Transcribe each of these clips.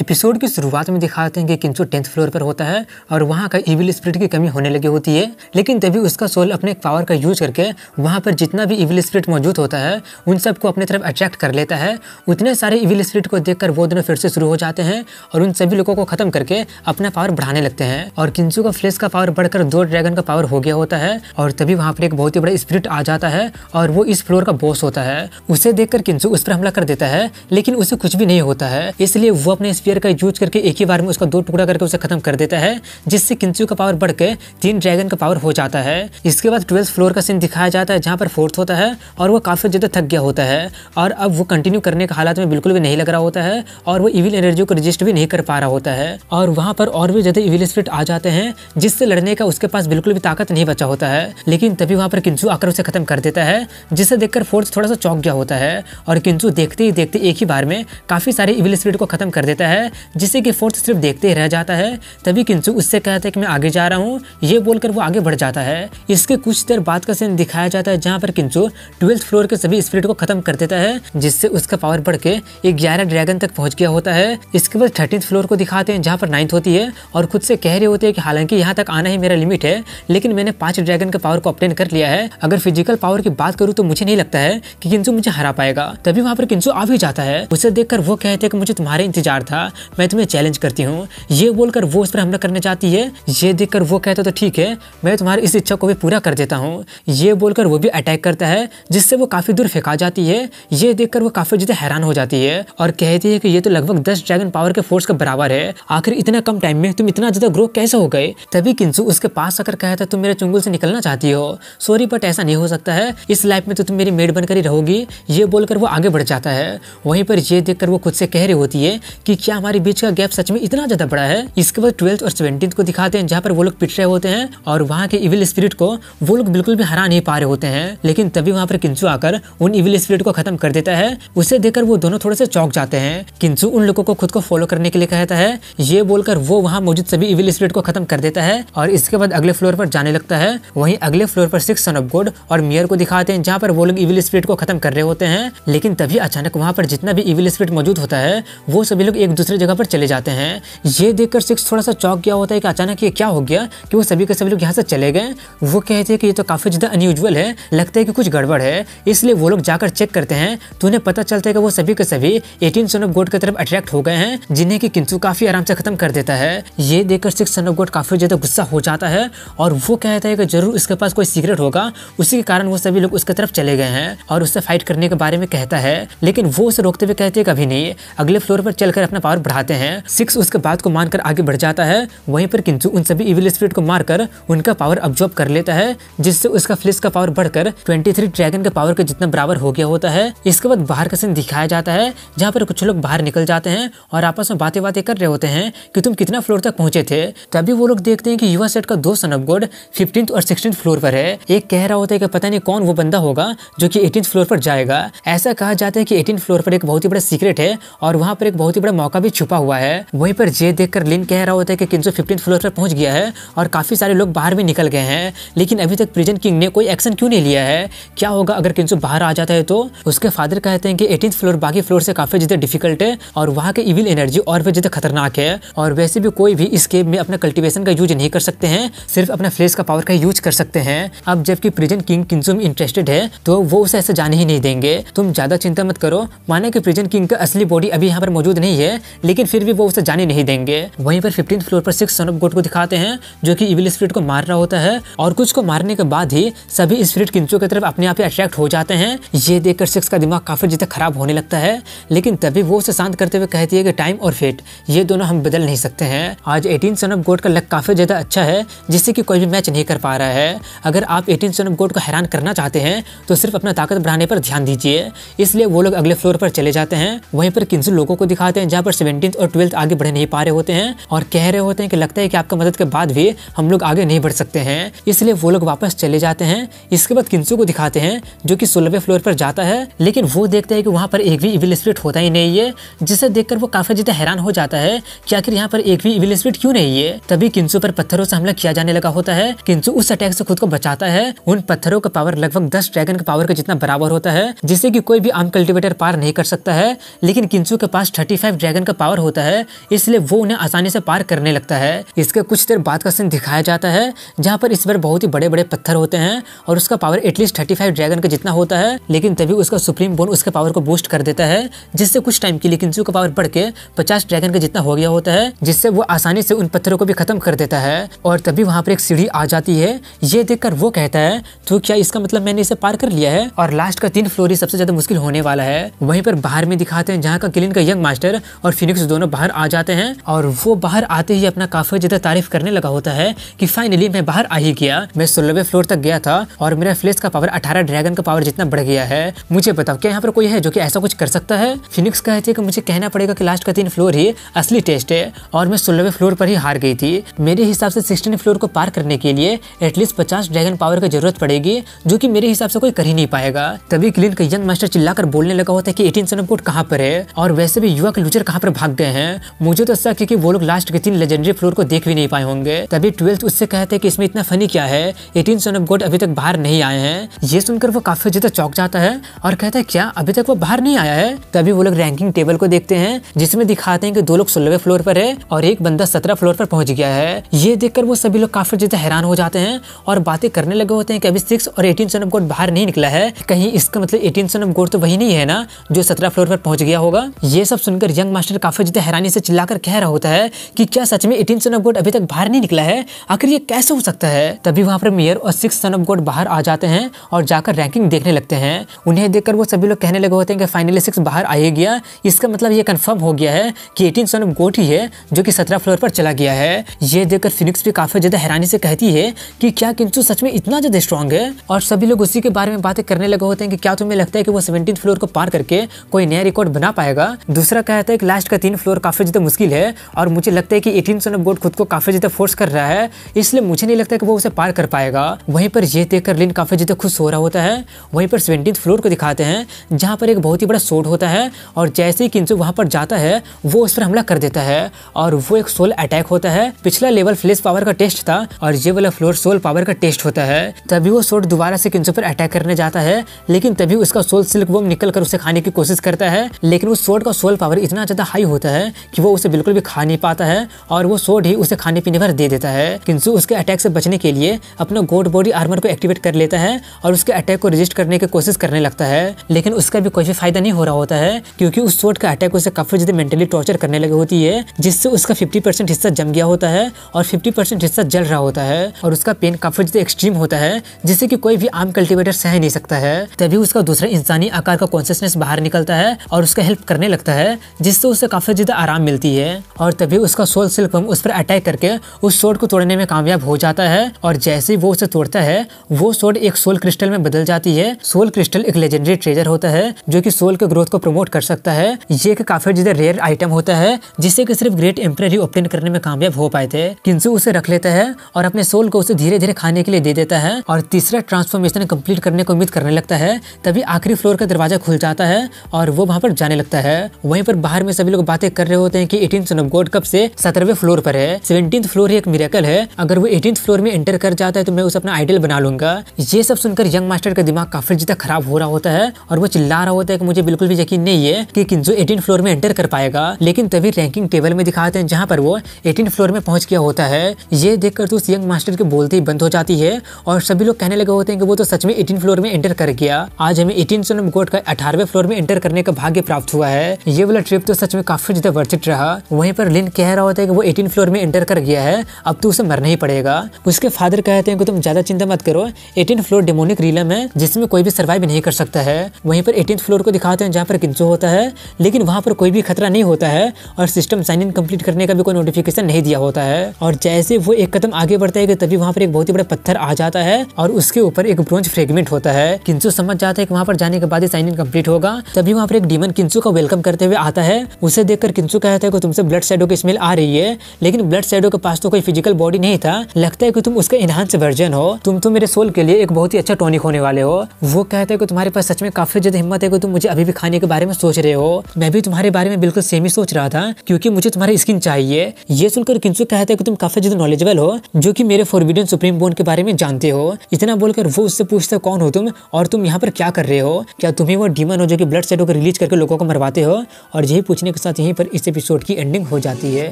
episode की शुरुआत में दिखाते हैं कि किंचू टेंथ फ्लोर पर होता है और वहाँ का इविल स्प्रिट की कमी होने लगी होती है लेकिन तभी उसका सोल अपने पावर का यूज करके वहाँ पर जितना भी इविल स्प्रिट मौजूद होता है उन सबको अपने तरफ अट्रैक्ट कर लेता है उतने सारे इविल स्प्रिट को देखकर वो दोनों फिर से शुरू हो जाते हैं और उन सभी लोगों को खत्म करके अपना पावर बढ़ाने लगते हैं और किंचू का फ्लेस का पावर बढ़कर दो ड्रैगन का पावर हो गया होता है और तभी वहाँ पर एक बहुत ही बड़ा स्प्रिट आ जाता है और वो इस फ्लोर का बॉस होता है उसे देखकर किंचू उस पर हमला कर देता है लेकिन उसे कुछ भी नहीं होता है इसलिए वो अपने स्पेयर का यूज करके एक ही बार में उसका दो टुकड़ा करके उसे खत्म कर देता है जिससे किंचू का पावर बढ़ के तीन ड्रैगन का पावर हो जाता है इसके बाद ट्वेल्थ फ्लोर का सीन दिखाया जाता है जहाँ पर फोर्थ होता है और वो काफ़ी ज़्यादा थक गया होता है और अब वो कंटिन्यू करने के हालात में बिल्कुल भी नहीं लग रहा होता है और वो इविल एनर्जी को रजिस्ट भी नहीं कर पा रहा होता है और वहाँ पर और भी ज़्यादा इविल स्प्रिट आ जाते हैं जिससे लड़ने का उसके पास बिल्कुल भी ताकत नहीं बचा होता है लेकिन तभी वहाँ पर किंचू आकर उसे खत्म कर देता है जिसे देखकर फोर्थ थोड़ा सा चौंक गया होता है और किंचू देखते ही देखते एक ही बार में काफ़ी सारे इविल स्प्रिट को खत्म कर देता है है जिससे कि फोर्थ सिर्फ देखते ही रह जाता है तभी किंसु उससे कहता है कि मैं आगे जा रहा हूँ ये बोलकर वो आगे बढ़ जाता है इसके कुछ देर बाद का सीन दिखाया जाता है जहाँ पर किंसु ट्वेल्थ फ्लोर के सभी स्प्रिट को खत्म कर देता है जिससे उसका पावर बढ़ के ग्यारह ड्रैगन तक पहुँच गया होता है इसके बाद थर्टीन फ्लोर को दिखाते हैं जहाँ पर नाइन्थ होती है और खुद से कह रहे होते हैं कि हालांकि यहाँ तक आना ही मेरा लिमिट है लेकिन मैंने पांच ड्रैगन का पावर को ऑप्टेन कर लिया है अगर फिजिकल पावर की बात करूँ तो मुझे नहीं लगता है कि किंसु मुझे हरा पाएगा तभी वहाँ पर किंसु आ भी जाता है उसे देखकर वो कहते हैं कि मुझे तुम्हारे इंतजार था बेटा मैं तुम्हें चैलेंज करती हूँ ये बोलकर वो उस पर हमला करने जाती है ये देखकर वो कहता तो ठीक है मैं तुम्हारी इस इच्छा को भी पूरा कर देता हूँ ये बोलकर वो भी अटैक करता है जिससे वो काफ़ी दूर फेंका जाती है ये देखकर वो काफ़ी ज़्यादा हैरान हो जाती है और कहती है कि ये तो लगभग दस ड्रैगन पावर के फोर्स के बराबर है आखिर इतना कम टाइम में तुम इतना ज़्यादा ग्रो कैसे हो गए तभी किंसु उसके पास आकर कहता है तुम मेरे चुंगुल से निकलना चाहती हो सॉरी बट ऐसा नहीं हो सकता है इस लाइफ में तो तुम मेरी मेड बनकर ही रहोगी ये बोलकर वो आगे बढ़ जाता है वहीं पर ये देखकर वो खुद से कह रही होती है कि क्या क्या हमारे बीच का गैप सच में इतना ज्यादा बड़ा है इसके बाद ट्वेल्थ और सेवनटीन को दिखाते हैं जहाँ पर वो लोग पिट रहे होते हैं और वहाँ के इविल स्पिरिट को वो लोग बिल्कुल भी हरा नहीं पा रहे होते हैं लेकिन तभी वहाँ पर किंचू आकर उन इविल स्पिरिट को खत्म कर देता है उसे देखकर वो दोनों थोड़े से चौक जाते हैं किंचू उन लोगों को खुद को फॉलो करने के लिए कहता है ये बोलकर वो वहाँ मौजूद सभी इविल स्पिरिट को खत्म कर देता है और इसके बाद अगले फ्लोर पर जाने लगता है वही अगले फ्लोर पर सिक्स सन ऑफ गोड और मियर को दिखाते हैं जहाँ पर वो लोग इविल स्पिरिट को खत्म कर रहे होते हैं लेकिन तभी अचानक वहाँ पर जितना भी इविल स्पिरिट मौजूद होता है वो सभी लोग एक दूसरी जगह पर चले जाते हैं ये देखकर सिक्स थोड़ा सा चौक गया होता है कि अचानक ये क्या हो गया कि वो सभी के सभी लोग यहाँ से चले गए वो कहते हैं कि ये तो काफ़ी ज़्यादा अनयूजल है लगता है कि कुछ गड़बड़ है इसलिए वो लोग जाकर चेक करते हैं तो उन्हें पता चलता है कि वो सभी के सभी एटीन सन ऑफ गोड की तरफ अट्रैक्ट हो गए हैं जिन्हें कि किंतु काफ़ी आराम से खत्म कर देता है ये देखकर सिक्स सन ऑफ गोड काफ़ी ज़्यादा गुस्सा हो जाता है और वो कहता है कि जरूर उसके पास कोई सीक्रेट होगा उसी के कारण वो सभी लोग उसके तरफ चले गए हैं और उससे फाइट करने के बारे में कहता है लेकिन वो उसे रोकते हुए कहते हैं कभी नहीं अगले फ्लोर पर चलकर अपना पावर बढ़ाते हैं सिक्स उसके बात को मानकर आगे बढ़ जाता है वहीं पर किंचू उन सभी इविल स्पिरिट को मारकर उनका पावर अब्जॉर्ब कर लेता है जिससे उसका फ्लिस का पावर बढ़कर 23 ड्रैगन के पावर के जितना बराबर हो गया होता है इसके बाद बाहर का सीन दिखाया जाता है जहाँ पर कुछ लोग बाहर निकल जाते हैं और आपस में बातें बातें कर रहे होते हैं कि तुम कितना फ्लोर तक पहुंचे थे तभी वो लोग देखते हैं कि युवा सेट का दो सन ऑफ गॉड फिफ्टींथ और सिक्सटीन फ्लोर पर है एक कह रहा होता है कि पता नहीं कौन वो बंदा होगा जो कि एटीन फ्लोर पर जाएगा ऐसा कहा जाता है कि एटीन फ्लोर पर एक बहुत ही बड़ा सीक्रेट है और वहाँ पर एक बहुत ही बड़ा मौका मौका भी छुपा हुआ है वहीं पर जे देखकर लिन कह रहा होता है कि किंजो फिफ्टीन फ्लोर पर पहुंच गया है और काफी सारे लोग बाहर भी निकल गए हैं लेकिन अभी तक प्रिजन किंग ने कोई एक्शन क्यों नहीं लिया है क्या होगा अगर किंजो बाहर आ जाता है तो उसके फादर कहते हैं कि एटीन फ्लोर बाकी फ्लोर से काफी ज्यादा डिफिकल्ट है और वहाँ के इविल एनर्जी और भी ज्यादा खतरनाक है और वैसे भी कोई भी इस में अपना कल्टिवेशन का यूज नहीं कर सकते हैं सिर्फ अपना फ्लेस का पावर का यूज कर सकते हैं अब जबकि प्रिजन किंग किंजो में इंटरेस्टेड है तो वो उसे ऐसे जाने ही नहीं देंगे तुम ज्यादा चिंता मत करो माना कि प्रिजन किंग का असली बॉडी अभी यहाँ पर मौजूद नहीं है लेकिन फिर भी वो उसे जाने नहीं देंगे वहीं पर फिफ्टीन फ्लोर पर सिक्स सन ऑफ गोट को दिखाते हैं जो कि इविल स्प्रिट को मार रहा होता है और कुछ को मारने के बाद ही सभी स्प्रिट किंचू की तरफ अपने आप ही अट्रैक्ट हो जाते हैं ये देखकर सिक्स का दिमाग काफी ज्यादा खराब होने लगता है लेकिन तभी वो उसे शांत करते हुए कहती है कि टाइम और फेट ये दोनों हम बदल नहीं सकते हैं आज एटीन सन ऑफ गोट का लक काफी ज्यादा अच्छा है जिससे कि कोई भी मैच नहीं कर पा रहा है अगर आप एटीन सन ऑफ गोट को हैरान करना चाहते हैं तो सिर्फ अपना ताकत बढ़ाने पर ध्यान दीजिए इसलिए वो लोग अगले फ्लोर पर चले जाते हैं वहीं पर किन्सु लोगों को दिखाते हैं जहाँ पर सेवेंटीन और ट्वेल्थ आगे बढ़ नहीं पा रहे होते हैं और कह रहे होते हैं कि लगता है कि आपका मदद के बाद भी हम लोग आगे नहीं बढ़ सकते हैं इसलिए वो लोग वापस चले जाते हैं इसके बाद किंसू को दिखाते हैं जो कि सोलहवें फ्लोर पर जाता है लेकिन वो देखते हैं कि वहाँ पर एक भी इविल स्प्रिट होता ही नहीं है जिसे देखकर वो काफी ज्यादा हैरान हो जाता है कि आखिर यहाँ पर एक भी इविल स्प्रिट क्यों नहीं है तभी किन्सू पर पत्थरों से हमला किया जाने लगा होता है किंसू उस अटैक से खुद को बचाता है उन पत्थरों का पावर लगभग दस ड्रैगन का पावर के जितना बराबर होता है जिससे की कोई भी आम कल्टिवेटर पार नहीं कर सकता है लेकिन किंसू के पास थर्टी ड्रैगन शैतान का पावर होता है इसलिए वो उन्हें आसानी से पार करने लगता है इसके कुछ देर बाद का सीन दिखाया जाता है जहाँ पर इस बार बहुत ही बड़े बड़े पत्थर होते हैं और उसका power at least thirty five dragon का जितना होता है लेकिन तभी उसका सुप्रीम बोन उसके पावर को बूस्ट कर देता है जिससे कुछ टाइम के लिए किंसू का पावर बढ़ के पचास ड्रैगन का जितना हो गया होता है जिससे वो आसानी से उन पत्थरों को भी खत्म कर देता है और तभी वहाँ पर एक सीढ़ी आ जाती है ये देख वो कहता है तो क्या इसका मतलब मैंने इसे पार कर लिया है और लास्ट का तीन फ्लोर ही सबसे ज्यादा मुश्किल होने वाला है वहीं पर बाहर में दिखाते हैं जहाँ का किलिन का यंग मास्टर और फिनिक्स दोनों बाहर आ जाते हैं और वो बाहर आते ही अपना काफी ज्यादा तारीफ करने लगा होता है कि फाइनली मैं बाहर आ ही गया मैं सोलहवे फ्लोर तक गया था और मेरा फ्लेस का पावर अठारह ड्रैगन का पावर जितना बढ़ गया है मुझे बताओ क्या यहाँ पर कोई है जो की ऐसा कुछ कर सकता है फिनिक्स कहती है कि मुझे कहना पड़ेगा कि लास्ट का तीन फ्लोर ही असली टेस्ट है और मैं सोलहवे फ्लोर पर ही हार गई थी मेरे हिसाब से सिक्सटीन फ्लोर को पार करने के लिए एटलीस्ट पचास ड्रैगन पावर की जरूरत पड़ेगी जो की मेरे हिसाब से कोई कर ही नहीं पाएगा तभी क्लिन का यंग मास्टर चिल्लाकर बोलने लगा होता है कि 18 कोट पर है और वैसे भी युवा का पर भाग गए हैं मुझे तो ऐसा क्योंकि वो लोग लास्ट के तीन लेजेंडरी फ्लोर को देख भी नहीं पाए होंगे तभी ट्वेल्थ उससे कहते कि इसमें इतना फनी क्या है एटीन सन ऑफ गोड अभी तक बाहर नहीं आए हैं ये सुनकर वो काफी ज्यादा चौक जाता है और कहता है क्या अभी तक वो बाहर नहीं आया है तभी वो लोग रैंकिंग टेबल को देखते हैं जिसमें दिखाते हैं कि दो लोग सोलहवें फ्लोर पर है और एक बंदा सत्रह फ्लोर पर पहुंच गया है ये देखकर वो सभी लोग काफी ज्यादा हैरान हो जाते हैं और बातें करने लगे होते हैं कि अभी सिक्स और एटीन सन ऑफ गोड बाहर नहीं निकला है कहीं इसका मतलब एटीन सन ऑफ गोड तो वही नहीं है ना जो सत्रह फ्लोर पर पहुंच गया होगा ये सब सुनकर यंग मास्टर मास्टर काफी ज्यादा हैरानी से चिल्लाकर कह रहा होता है कि क्या सच में एटीन सन ऑफ गोड अभी तक बाहर नहीं निकला है आखिर ये कैसे हो सकता है तभी वहाँ पर मेयर और सिक्स सन ऑफ गोड बाहर आ जाते हैं और जाकर रैंकिंग देखने लगते हैं उन्हें देखकर वो सभी लोग कहने लगे होते हैं कि फाइनली सिक्स बाहर आ गया इसका मतलब ये कन्फर्म हो गया है कि एटीन सन ऑफ गोड ही है जो कि सत्रह फ्लोर पर चला गया है ये देखकर फिनिक्स भी काफी ज्यादा हैरानी से कहती है कि क्या किंचु सच में इतना ज्यादा स्ट्रांग है और सभी लोग उसी के बारे में बातें करने लगे होते हैं कि क्या तुम्हें लगता है कि वो सेवेंटीन फ्लोर को पार करके कोई नया रिकॉर्ड बना पाएगा दूसरा कहता है कि लास्ट का तीन फ्लोर काफ़ी ज़्यादा मुश्किल है और मुझे लगता है कि एटीन सोनम गोड खुद को काफ़ी ज़्यादा फोर्स कर रहा है इसलिए मुझे नहीं लगता कि वो उसे पार कर पाएगा वहीं पर यह देखकर लिन काफ़ी ज़्यादा खुश हो रहा होता है वहीं पर सेवेंटीन फ्लोर को दिखाते हैं जहाँ पर एक बहुत ही बड़ा सोड होता है और जैसे ही किंसु वहाँ पर जाता है वो उस पर हमला कर देता है और वो एक सोल अटैक होता है पिछला लेवल फ्लेस पावर का टेस्ट था और ये वाला फ्लोर सोल पावर का टेस्ट होता है तभी वो सोड दोबारा से किंसु पर अटैक करने जाता है लेकिन तभी उसका सोल सिल्क वो निकल कर उसे खाने की कोशिश करता है लेकिन उस सोड का सोल पावर इतना ज्यादा इतना हाई होता है कि वो उसे बिल्कुल भी खा नहीं पाता है और वो सोड ही उसे खाने पीने पर दे देता है किंतु उसके अटैक से बचने के लिए अपना गोड बॉडी आर्मर को एक्टिवेट कर लेता है और उसके अटैक को रजिस्ट करने की कोशिश करने लगता है लेकिन उसका भी कोई भी फायदा नहीं हो रहा होता है क्योंकि उस सोड का अटैक उसे काफी ज्यादा मेंटली टॉर्चर करने लगी होती है जिससे उसका फिफ्टी हिस्सा जम गया होता है और फिफ्टी हिस्सा जल रहा होता है और उसका पेन काफी ज्यादा एक्सट्रीम होता है जिससे की कोई भी आम कल्टिवेटर सह नहीं सकता है तभी उसका दूसरा इंसानी आकार का कॉन्सियसनेस बाहर निकलता है और उसका हेल्प करने लगता है जिससे उसे काफ़ी ज़्यादा आराम मिलती है और तभी उसका सोल सिल्कम उस पर अटैक करके उस सोड को तोड़ने में कामयाब हो जाता है और जैसे ही वो उसे तोड़ता है वो सोड एक सोल क्रिस्टल में बदल जाती है सोल क्रिस्टल एक लेजेंडरी ट्रेजर होता है जो कि सोल के ग्रोथ को प्रमोट कर सकता है ये एक काफ़ी ज़्यादा रेयर आइटम होता है जिसे कि सिर्फ ग्रेट एम्प्रेरी ओपन करने में कामयाब हो पाए थे किंसु उसे रख लेता है और अपने सोल को उसे धीरे धीरे खाने के लिए दे देता है और तीसरा ट्रांसफॉर्मेशन कम्प्लीट करने को उम्मीद करने लगता है तभी आखिरी फ्लोर का दरवाजा खुल जाता है और वो वहाँ पर जाने लगता है वहीं पर बाहर में सभी लोग बातें कर रहे होते हैं कि एटीन सन ऑफ गॉड कब से सत्रहवें फ्लोर पर है सेवनटीन फ्लोर ही एक मिराकल है अगर वो एटीन फ्लोर में एंटर कर जाता है तो मैं उसे अपना आइडल बना लूंगा ये सब सुनकर यंग मास्टर का दिमाग काफी ज्यादा खराब हो रहा होता है और वो चिल्ला रहा होता है कि मुझे बिल्कुल भी यकीन नहीं है कि किंजो एटीन फ्लोर में एंटर कर पाएगा लेकिन तभी रैंकिंग टेबल में दिखाते हैं जहाँ पर वो एटीन फ्लोर में पहुंच गया होता है ये देखकर तो उस यंग मास्टर के बोलते ही बंद हो जाती है और सभी लोग कहने लगे होते हैं कि वो तो सच में एटीन फ्लोर में एंटर कर गया आज हमें एटीन सोनम गोट का अठारवे फ्लोर में एंटर करने का भाग्य प्राप्त हुआ है ये वाला ट्रिप तो सच में काफ़ी ज़्यादा वर्चित रहा वहीं पर लिन कह रहा होता है कि वो एटीन फ्लोर में एंटर कर गया है अब तो उसे मरना ही पड़ेगा उसके फादर कहते हैं कि तुम ज़्यादा चिंता मत करो एटीन फ्लोर डेमोनिक रीलम है जिसमें कोई भी सर्वाइव नहीं कर सकता है वहीं पर एटीन फ्लोर को दिखाते हैं जहाँ पर किंचो होता है लेकिन वहाँ पर कोई भी खतरा नहीं होता है और सिस्टम साइन इन कम्प्लीट करने का भी कोई नोटिफिकेशन नहीं दिया होता है और जैसे वो एक कदम आगे बढ़ता है तभी वहाँ पर एक बहुत ही बड़ा पत्थर आ जाता है और उसके ऊपर एक ब्रोंज फ्रेगमेंट होता है किंचो समझ जाता है कि वहाँ पर जाने के बाद साइन इन कम्प्लीट होगा तभी वहाँ पर एक डीमन किंचो का वेलकम करते हुए आता है उसे देखकर किंसु कहता है कि तुमसे ब्लड शैडो की स्मेल आ रही है लेकिन ब्लड शैडो के पास तो कोई फिजिकल बॉडी नहीं था लगता है कि तुम उसका इनहांस वर्जन हो तुम तो मेरे सोल के लिए एक बहुत ही अच्छा टॉनिक होने वाले हो वो कहते हैं कि तुम्हारे पास सच में काफी ज्यादा हिम्मत है कि तुम मुझे अभी भी खाने के बारे में सोच रहे हो मैं भी तुम्हारे बारे में बिल्कुल सेम ही सोच रहा था क्योंकि मुझे तुम्हारी स्किन चाहिए ये सुनकर किंसु कहते हैं कि तुम काफी ज्यादा नॉलेजेबल हो जो कि मेरे फोरविडियन सुप्रीम बोन के बारे में जानते हो इतना बोलकर वो उससे पूछते कौन हो तुम और तुम यहाँ पर क्या कर रहे हो क्या तुम्हें वो डीमन हो जो कि ब्लड सेटो को रिलीज करके लोगों को मरवाते हो और यही पूछने के साथ यहीं पर इस एपिसोड की एंडिंग हो जाती है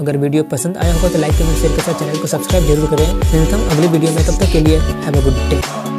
अगर वीडियो पसंद आया होगा तो लाइक कमेंट शेयर के साथ चैनल को सब्सक्राइब जरूर करें मिलता हूँ अगली वीडियो में तब तक के लिए हैव अ गुड डे